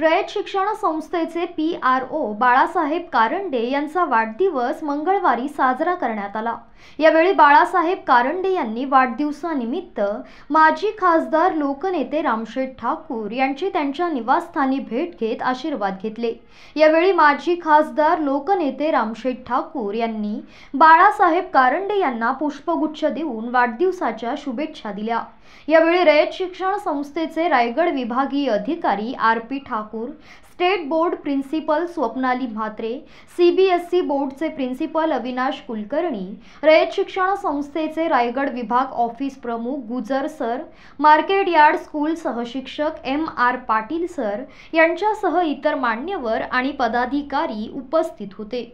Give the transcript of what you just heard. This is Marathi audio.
रयत शिक्षण संस्थेचे P R O Balasaheb Karande यांचा वाढदिवस मंगळवारी साजरा करण्यात आला यावेळी बाळासाहेब कारंडे यांनी वाढदिवसानिमित्त माजी खासदार लोकनेते रामशेठ ठाकूर यांची त्यांच्या निवासस्थानी भेट घेत आशीर्वाद घेतले यावेळी माजी खासदार लोकनेते रामशेठ ठाकूर यांनी बाळासाहेब कारंडे यांना पुष्पगुच्छ देऊन वाढदिवसाच्या शुभेच्छा दिल्या यावेळी रयत शिक्षण संस्थेचे रायगड विभागीय अधिकारी R P Thakur Thakur state board principal Swapnali Mhatre C B S E बोर्डचे प्रिन्सिपल अविनाश कुलकर्णी रयत शिक्षण संस्थेचे रायगड विभाग ऑफिस प्रमुख Gujar sir market yard school सहशिक्षक एम आर पाटील सर यांच्यासह इतर मान्यवर आणि पदाधिकारी उपस्थित होते